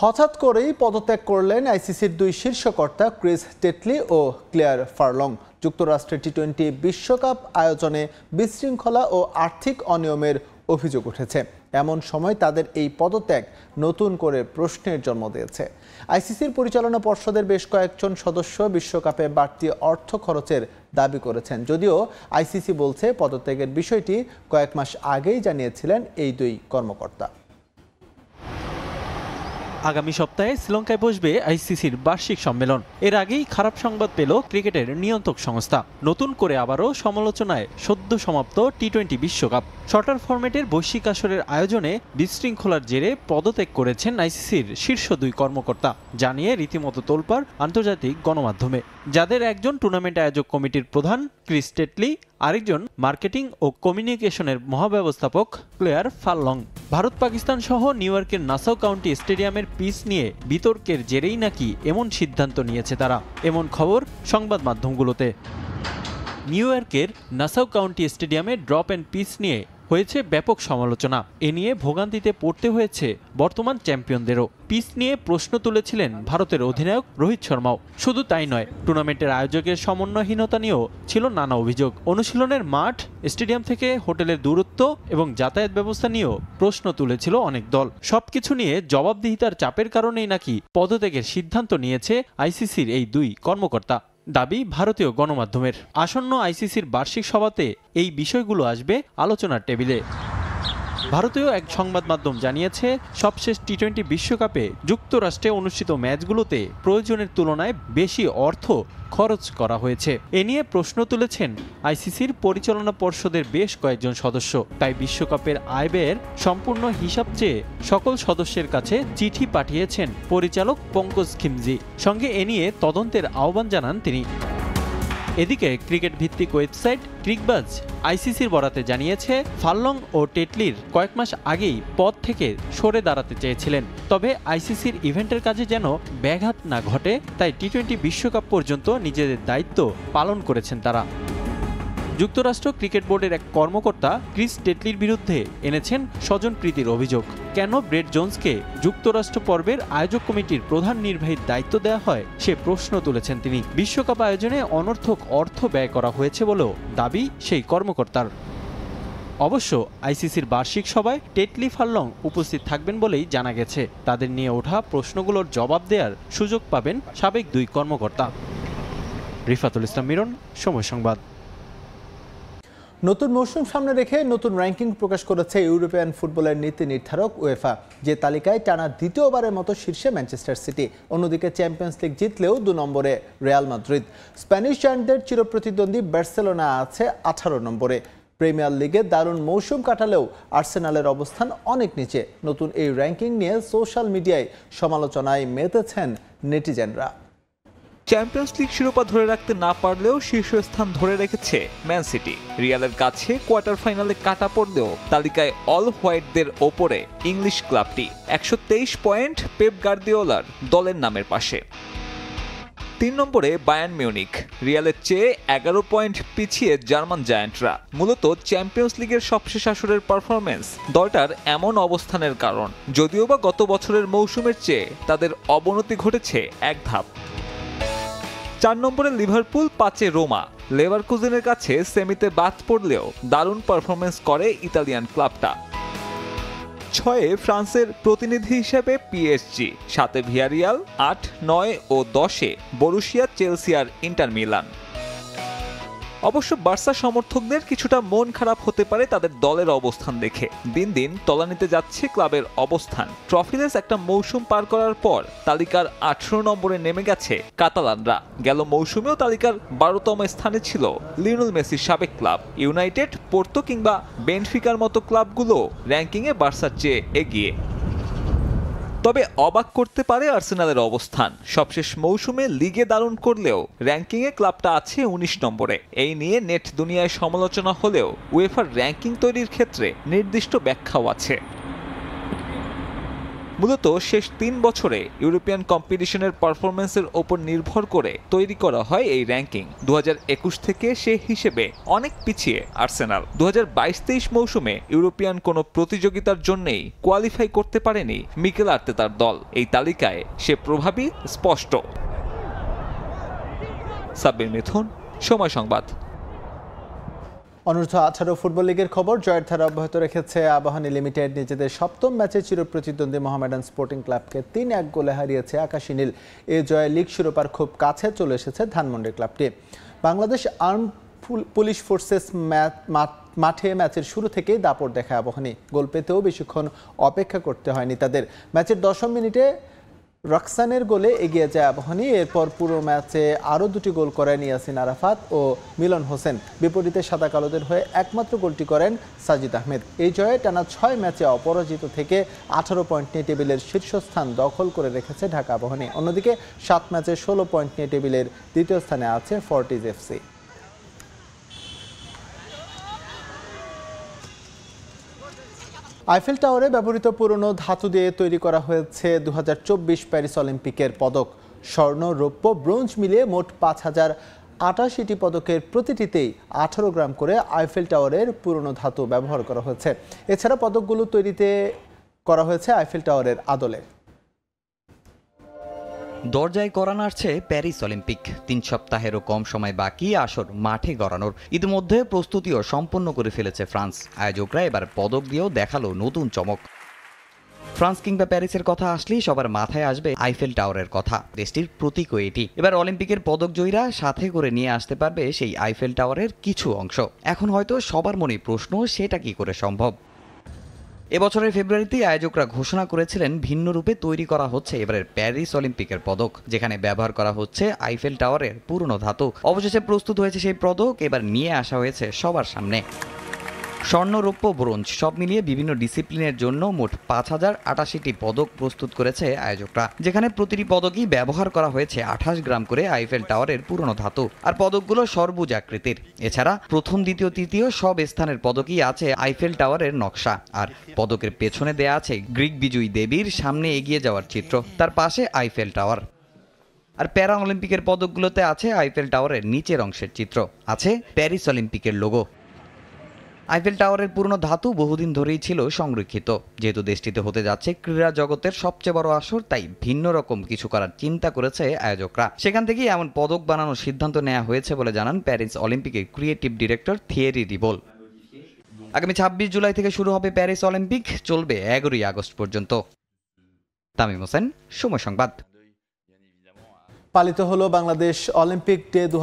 হঠাৎ করেই পদত্যাগ করলেন আইসিসির দুই শীর্ষকর্তা ক্রিস টেটলি ও ক্লেয়ার ফার্লং যুক্তরাষ্ট্রের টি টোয়েন্টি বিশ্বকাপ আয়োজনে বিশৃঙ্খলা ও আর্থিক অনিয়মের অভিযোগ উঠেছে এমন সময় তাদের এই পদত্যাগ নতুন করে প্রশ্নের জন্ম দিয়েছে আইসিসির পরিচালনা পর্ষদের বেশ কয়েকজন সদস্য বিশ্বকাপে বাড়তি অর্থ খরচের দাবি করেছেন যদিও আইসিসি বলছে পদত্যাগের বিষয়টি কয়েক মাস আগেই জানিয়েছিলেন এই দুই কর্মকর্তা আগামী সপ্তাহে শ্রীলঙ্কায় বসবে আইসিসির বার্ষিক সম্মেলন এর আগেই খারাপ সংবাদ পেল ক্রিকেটের নিয়ন্ত্রক সংস্থা নতুন করে আবারও সমালোচনায় সদ্য সমাপ্ত টি টোয়েন্টি বিশ্বকাপ শর্টার ফরম্যাটের বৈশ্বিক আসরের আয়োজনে বিশৃঙ্খলার জেরে পদত্যাগ করেছেন আইসিসির শীর্ষ দুই কর্মকর্তা জানিয়ে রীতিমতো তোলপার আন্তর্জাতিক গণমাধ্যমে যাদের একজন টুর্নামেন্ট আয়োজক কমিটির প্রধান ক্রিস টেটলি আরেকজন মার্কেটিং ও কমিউনিকেশনের মহাব্যবস্থাপক ক্লেয়ার ফাল্লং ভারত পাকিস্তান সহ নিউ ইয়র্কের নাসাও কাউন্টি স্টেডিয়ামের পিচ নিয়ে বিতর্কের জেরেই নাকি এমন সিদ্ধান্ত নিয়েছে তারা এমন খবর সংবাদ মাধ্যমগুলোতে নিউ ইয়র্কের নাসাও কাউন্টি স্টেডিয়ামে ড্রপ অ্যান্ড পিচ নিয়ে হয়েছে ব্যাপক সমালোচনা এ নিয়ে ভোগান্তিতে পড়তে হয়েছে বর্তমান চ্যাম্পিয়নদেরও পিচ নিয়ে প্রশ্ন তুলেছিলেন ভারতের অধিনায়ক রোহিত শর্মাও শুধু তাই নয় টুর্নামেন্টের আয়োজকের সমন্বয়হীনতা নিয়েও ছিল নানা অভিযোগ অনুশীলনের মাঠ স্টেডিয়াম থেকে হোটেলের দূরত্ব এবং যাতায়াত ব্যবস্থা নিয়েও প্রশ্ন তুলেছিল অনেক দল সবকিছু নিয়ে জবাবদিহিতার চাপের কারণেই নাকি পদত্যাগের সিদ্ধান্ত নিয়েছে আইসিসির এই দুই কর্মকর্তা দাবি ভারতীয় গণমাধ্যমের আসন্ন আইসিসির বার্ষিক সভাতে এই বিষয়গুলো আসবে আলোচনার টেবিলে ভারতীয় এক সংবাদ মাধ্যম জানিয়েছে সবশেষ টি টোয়েন্টি বিশ্বকাপে যুক্তরাষ্ট্রে অনুষ্ঠিত ম্যাচগুলোতে প্রয়োজনের তুলনায় বেশি অর্থ খরচ করা হয়েছে এ নিয়ে প্রশ্ন তুলেছেন আইসিসির পরিচালনা পর্ষদের বেশ কয়েকজন সদস্য তাই বিশ্বকাপের আয় ব্যয়ের সম্পূর্ণ হিসাব চেয়ে সকল সদস্যের কাছে চিঠি পাঠিয়েছেন পরিচালক পঙ্কজ খিমজি সঙ্গে এ নিয়ে তদন্তের আহ্বান জানান তিনি এদিকে ক্রিকেট ভিত্তিক ওয়েবসাইট ক্রিকবাজ আইসিসির বরাতে জানিয়েছে ফাল্লং ও টেটলির কয়েক মাস আগেই পদ থেকে সরে দাঁড়াতে চেয়েছিলেন তবে আইসিসির ইভেন্টের কাজে যেন ব্যাঘাত না ঘটে তাই টি টোয়েন্টি বিশ্বকাপ পর্যন্ত নিজেদের দায়িত্ব পালন করেছেন তারা যুক্তরাষ্ট্র ক্রিকেট বোর্ডের এক কর্মকর্তা ক্রিস টেটলির বিরুদ্ধে এনেছেন স্বজনপ্রীতির অভিযোগ কেন ব্রেড জোনসকে যুক্তরাষ্ট্র পর্বের আয়োজক কমিটির প্রধান নির্বাহীর দায়িত্ব দেওয়া হয় সে প্রশ্ন তুলেছেন তিনি বিশ্বকাপ আয়োজনে অনর্থক অর্থ ব্যয় করা হয়েছে বলেও দাবি সেই কর্মকর্তার অবশ্য আইসিসির বার্ষিক সভায় টেটলি ফাল্লং উপস্থিত থাকবেন বলেই জানা গেছে তাদের নিয়ে ওঠা প্রশ্নগুলোর জবাব দেওয়ার সুযোগ পাবেন সাবেক দুই কর্মকর্তা রিফাতুল ইসলাম মিরন সময় সংবাদ নতুন মৌসুম সামনে রেখে নতুন র্যাঙ্কিং প্রকাশ করেছে ইউরোপিয়ান ফুটবলের নীতি নির্ধারক ওয়েফা যে তালিকায় টানা দ্বিতীয়বারের মতো শীর্ষে ম্যানচেস্টার সিটি অন্যদিকে চ্যাম্পিয়ন্স লিগ জিতলেও দু নম্বরে রিয়াল মাদ্রিদ স্প্যানিশ জায়ান্টদের চিরপ্রতিদ্বন্দ্বী বার্সেলোনা আছে আঠারো নম্বরে প্রিমিয়ার লিগে দারুণ মৌসুম কাটালেও আর্সেনালের অবস্থান অনেক নিচে নতুন এই র্যাঙ্কিং নিয়ে সোশ্যাল মিডিয়ায় সমালোচনায় মেতেছেন নেটিজেনরা চ্যাম্পিয়ন্স লিগ শিরোপা ধরে রাখতে না পারলেও শীর্ষস্থান ধরে রেখেছে ম্যান সিটি রিয়ালের কাছে কোয়ার্টার ফাইনালে কাটা পড়লেও তালিকায় অল হোয়াইটদের ওপরে ইংলিশ ক্লাবটি একশো পয়েন্ট পেপ গার্দিওলার দলের নামের পাশে তিন নম্বরে বায়ান মিউনিক রিয়ালের চেয়ে এগারো পয়েন্ট পিছিয়ে জার্মান জায়ান্টরা মূলত চ্যাম্পিয়ন্স লিগের সবশেষ আসরের পারফরমেন্স দলটার এমন অবস্থানের কারণ যদিও বা গত বছরের মৌসুমের চেয়ে তাদের অবনতি ঘটেছে এক ধাপ চার নম্বরে লিভারপুল পাঁচে রোমা লেভার কুজিনের কাছে সেমিতে বাদ পড়লেও দারুণ পারফরমেন্স করে ইতালিয়ান ক্লাবটা ছয়ে ফ্রান্সের প্রতিনিধি হিসেবে পিএসজি সাথে ভিয়ারিয়াল আট নয় ও দশে বরুশিয়া চেলসিয়ার ইন্টার মিলান অবশ্য বার্সা সমর্থকদের কিছুটা মন খারাপ হতে পারে তাদের দলের অবস্থান দেখে দিন দিন তলানিতে যাচ্ছে ক্লাবের অবস্থান ট্রফিলেস একটা মৌসুম পার করার পর তালিকার আঠেরো নম্বরে নেমে গেছে কাতালানরা গেল মৌসুমেও তালিকার বারোতম স্থানে ছিল লিনুল মেসির সাবেক ক্লাব ইউনাইটেড পোর্তো কিংবা বেনফিকার মতো ক্লাবগুলো র্যাঙ্কিংয়ে বার্সার চেয়ে এগিয়ে তবে অবাক করতে পারে আর্সেনালের অবস্থান সবশেষ মৌসুমে লিগে দারুণ করলেও র্যাঙ্কিংয়ে ক্লাবটা আছে ১৯ নম্বরে এই নিয়ে নেট দুনিয়ায় সমালোচনা হলেও উয়েফার র্যাঙ্কিং তৈরির ক্ষেত্রে নির্দিষ্ট ব্যাখ্যাও আছে মূলত শেষ তিন বছরে ইউরোপিয়ান কম্পিটিশনের পারফরমেন্সের ওপর নির্ভর করে তৈরি করা হয় এই র্যাঙ্কিং দু থেকে সে হিসেবে অনেক পিছিয়ে আর্সেনাল দু হাজার মৌসুমে ইউরোপিয়ান কোনো প্রতিযোগিতার জন্যেই কোয়ালিফাই করতে পারেনি মিকেল আর্তেতার দল এই তালিকায় সে প্রভাবই স্পষ্ট সাব্বির মিথুন সময় সংবাদ অনূর্ধ্ব আঠারো ফুটবল লীগের খবর জয়ের ধারা অব্যাহত রেখেছে আবাহনী লিমিটেড নিজেদের সপ্তম ম্যাচে চিরপ্রতিদ্বন্দ্বী মোহামেডান স্পোর্টিং ক্লাবকে তিন এক গোলে হারিয়েছে আকাশী নীল এ জয়ে লীগ শিরোপার খুব কাছে চলে এসেছে ধানমন্ডি ক্লাবটি বাংলাদেশ আর্ম পুলিশ ফোর্সেস মাঠে ম্যাচের শুরু থেকেই দাপট দেখায় আবাহনী গোল পেতেও বেশিক্ষণ অপেক্ষা করতে হয়নি তাদের ম্যাচের দশম মিনিটে রাকসানের গোলে এগিয়ে যায় আবাহনী এরপর পুরো ম্যাচে আরও দুটি গোল করেন ইয়াসিন আরাফাত ও মিলন হোসেন বিপরীতে সাদা কালোদের হয়ে একমাত্র গোলটি করেন সাজিদ আহমেদ এই জয়ে টানা ছয় ম্যাচে অপরাজিত থেকে আঠারো পয়েন্ট নিয়ে টেবিলের শীর্ষস্থান দখল করে রেখেছে ঢাকা আবাহনী অন্যদিকে সাত ম্যাচে ষোলো পয়েন্ট নিয়ে টেবিলের দ্বিতীয় স্থানে আছে ফর্টিজ এফসি আইফেল টাওয়ারে ব্যবহৃত পুরনো ধাতু দিয়ে তৈরি করা হয়েছে দু প্যারিস অলিম্পিকের পদক স্বর্ণ রৌপ্য ব্রোঞ্জ মিলিয়ে মোট পাঁচ হাজার আটাশিটি পদকের প্রতিটিতেই আঠারো গ্রাম করে আইফেল টাওয়ারের পুরনো ধাতু ব্যবহার করা হয়েছে এছাড়া পদকগুলো তৈরিতে করা হয়েছে আইফেল টাওয়ারের আদলে দরজায় করান আসছে প্যারিস অলিম্পিক তিন সপ্তাহেরও কম সময় বাকি আসর মাঠে গড়ানোর ইতিমধ্যে প্রস্তুতিও সম্পন্ন করে ফেলেছে ফ্রান্স আয়োজকরা এবার পদক দিয়েও দেখালো নতুন চমক ফ্রান্স কিংবা প্যারিসের কথা আসলেই সবার মাথায় আসবে আইফেল টাওয়ারের কথা দেশটির প্রতীকও এটি এবার অলিম্পিকের পদক জয়ীরা সাথে করে নিয়ে আসতে পারবে সেই আইফেল টাওয়ারের কিছু অংশ এখন হয়তো সবার মনে প্রশ্ন সেটা কি করে সম্ভব এবছরের ফেব্রুয়ারিতেই আয়োজকরা ঘোষণা করেছিলেন ভিন্ন রূপে তৈরি করা হচ্ছে এবারের প্যারিস অলিম্পিকের পদক যেখানে ব্যবহার করা হচ্ছে আইফেল টাওয়ারের পুরনো ধাতু অবশেষে প্রস্তুত হয়েছে সেই পদক এবার নিয়ে আসা হয়েছে সবার সামনে স্বর্ণ রৌপ্য ব্রোঞ্জ সব মিলিয়ে বিভিন্ন ডিসিপ্লিনের জন্য মোট পাঁচ হাজার আটাশিটি পদক প্রস্তুত করেছে আয়োজকরা যেখানে প্রতিটি পদকই ব্যবহার করা হয়েছে আঠাশ গ্রাম করে আইফেল টাওয়ারের পুরনো ধাতু আর পদকগুলো সর্বুজ আকৃতির এছাড়া প্রথম দ্বিতীয় তৃতীয় সব স্থানের পদকই আছে আইফেল টাওয়ারের নকশা আর পদকের পেছনে দেয়া আছে গ্রিক বিজয়ী দেবীর সামনে এগিয়ে যাওয়ার চিত্র তার পাশে আইফেল টাওয়ার আর প্যারা অলিম্পিকের পদকগুলোতে আছে আইফেল টাওয়ারের নিচের অংশের চিত্র আছে প্যারিস অলিম্পিকের লোগো আইফেল টাওয়ারের পুরনো ধাতু বহুদিন ধরেই ছিল সংরক্ষিত যেহেতু দেশটিতে হতে যাচ্ছে ক্রীড়া জগতের সবচেয়ে বড় আসর তাই ভিন্ন রকম কিছু করার চিন্তা করেছে আয়োজকরা সেখান থেকেই এমন পদক বানানোর সিদ্ধান্ত নেওয়া হয়েছে বলে জানান প্যারিস অলিম্পিকের ক্রিয়েটিভ ডিরেক্টর থিয়েরি রিবোল আগামী ছাব্বিশ জুলাই থেকে শুরু হবে প্যারিস অলিম্পিক চলবে এগারোই আগস্ট পর্যন্ত তামিম হোসেন সময় সংবাদ পালিত হলো বাংলাদেশ অলিম্পিক ডে দু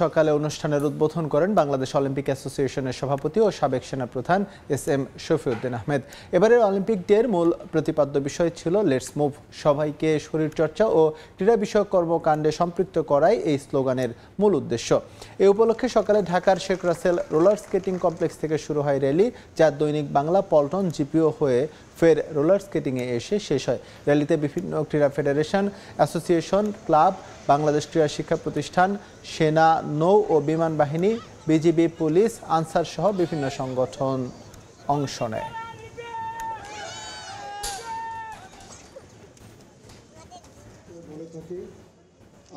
সকালে অনুষ্ঠানের উদ্বোধন করেন বাংলাদেশ অলিম্পিক অ্যাসোসিয়েশনের সভাপতি ও সাবেক সেনা প্রধান এস এম শফিউদ্দিন আহমেদ এবারের অলিম্পিক ডের মূল প্রতিপাদ্য বিষয় ছিল লেটস মুভ সবাইকে শরীরচর্চা ও ক্রীড়া বিষয়ক কর্মকাণ্ডে সম্পৃক্ত করাই এই স্লোগানের মূল উদ্দেশ্য এ উপলক্ষে সকালে ঢাকার Sheikh Russel roller skating complex থেকে শুরু হয় র্যালি যা দৈনিক বাংলা পল্টন জিপিও হয়ে ফের রোলার স্কেটিংয়ে এসে শেষ হয় র্যালিতে বিভিন্ন ক্রীড়া ফেডারেশন অ্যাসোসিয়েশন ক্লাব বাংলাদেশ ক্রীড়া শিক্ষা প্রতিষ্ঠান সেনা নৌ ও বিমান বাহিনী বিজিবি পুলিশ আনসার সহ বিভিন্ন সংগঠন অংশ নেয়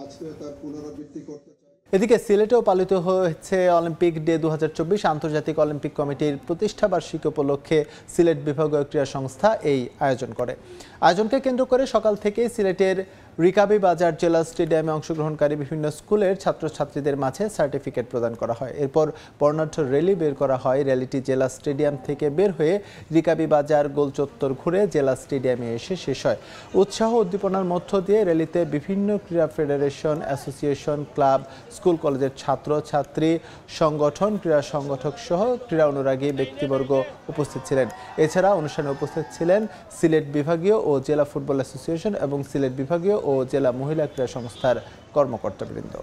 আজকে তার পুনরাবৃত্তি করতে এদিকে সিলেটেও পালিত হয়েছে অলিম্পিক ডে দু আন্তর্জাতিক অলিম্পিক কমিটির প্রতিষ্ঠা বার্ষিকী উপলক্ষে সিলেট বিভাগীয় ক্রীড়া সংস্থা এই আয়োজন করে আয়োজনকে কেন্দ্র করে সকাল থেকে সিলেটের রিকাবি বাজার জেলা স্টেডিয়ামে অংশগ্রহণকারী বিভিন্ন স্কুলের ছাত্রছাত্রীদের মাঝে সার্টিফিকেট প্রদান করা হয় এরপর বর্ণাঢ্য র্যালি বের করা হয় র্যালিটি জেলা স্টেডিয়াম থেকে বের হয়ে রিকাবি বাজার গোলচত্বর ঘুরে জেলা স্টেডিয়ামে এসে শেষ হয় উৎসাহ উদ্দীপনার মধ্য দিয়ে র্যালিতে বিভিন্ন ক্রীড়া ফেডারেশন অ্যাসোসিয়েশন ক্লাব স্কুল কলেজের ছাত্র ছাত্রী সংগঠন ক্রীড়া সংগঠক সহ ক্রীড়া অনুরাগী ব্যক্তিবর্গ উপস্থিত ছিলেন এছাড়া অনুষ্ঠানে উপস্থিত ছিলেন সিলেট বিভাগীয় ও জেলা ফুটবল অ্যাসোসিয়েশন এবং সিলেট বিভাগীয় ও জেলা মহিলা ক্রীড়া সংস্থার কর্মকর্তাবৃন্দ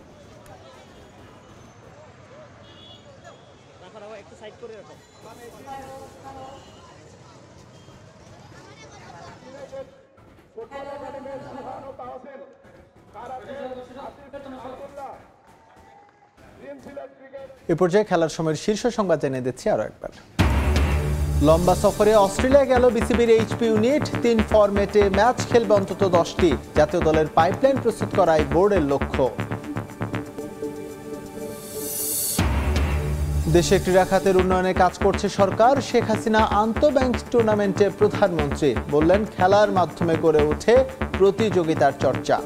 এ পর্যায়ে খেলার সময়ের শীর্ষ সংবাদ জানিয়ে দিচ্ছি আরও একবার লম্বা সফরে অস্ট্রেলিয়া গেল বিসিবির এইচপি ইউনিট তিন ফরম্যাটে ম্যাচ খেলবে অন্তত দশটি জাতীয় দলের পাইপলাইন প্রস্তুত করাই বোর্ডের লক্ষ্য দেশে ক্রীড়া খাতের উন্নয়নে কাজ করছে সরকার শেখ হাসিনা আন্তঃব্যাংক টুর্নামেন্টে প্রধানমন্ত্রী বললেন খেলার মাধ্যমে গড়ে ওঠে প্রতিযোগিতার চর্চা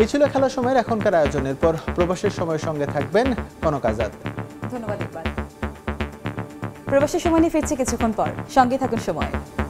এই ছিল খেলা সময়ের এখনকার আয়োজনের পর প্রবাসের সময়ের সঙ্গে থাকবেন কনক আজাদ ধন্যবাদ প্রবাসের সময় নিয়ে ফিরছে কিছুক্ষণ পর সঙ্গে থাকুন সময়